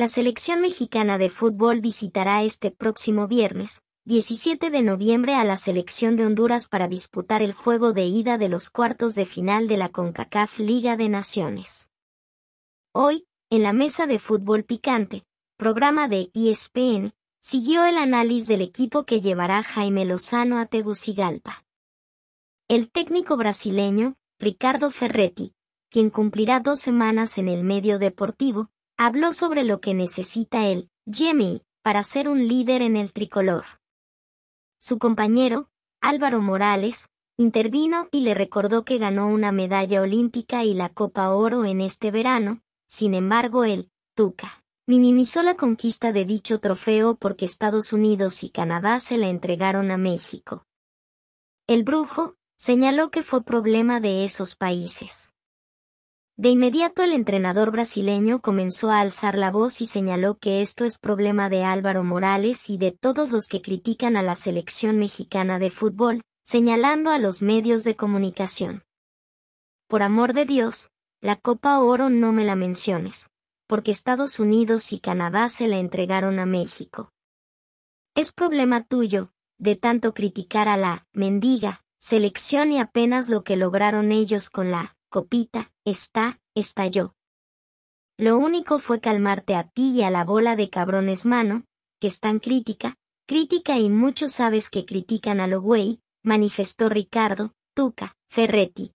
La selección mexicana de fútbol visitará este próximo viernes, 17 de noviembre a la selección de Honduras para disputar el juego de ida de los cuartos de final de la CONCACAF Liga de Naciones. Hoy, en la mesa de fútbol picante, programa de ESPN, siguió el análisis del equipo que llevará Jaime Lozano a Tegucigalpa. El técnico brasileño, Ricardo Ferretti, quien cumplirá dos semanas en el medio deportivo, habló sobre lo que necesita él, Jimmy, para ser un líder en el tricolor. Su compañero, Álvaro Morales, intervino y le recordó que ganó una medalla olímpica y la Copa Oro en este verano, sin embargo él, Tuca minimizó la conquista de dicho trofeo porque Estados Unidos y Canadá se la entregaron a México. El brujo señaló que fue problema de esos países. De inmediato el entrenador brasileño comenzó a alzar la voz y señaló que esto es problema de Álvaro Morales y de todos los que critican a la selección mexicana de fútbol, señalando a los medios de comunicación. Por amor de Dios, la Copa Oro no me la menciones, porque Estados Unidos y Canadá se la entregaron a México. Es problema tuyo, de tanto criticar a la mendiga selección y apenas lo que lograron ellos con la copita, está, estalló. Lo único fue calmarte a ti y a la bola de cabrones mano, que están crítica, crítica y muchos sabes que critican a lo güey, manifestó Ricardo, Tuca, Ferretti.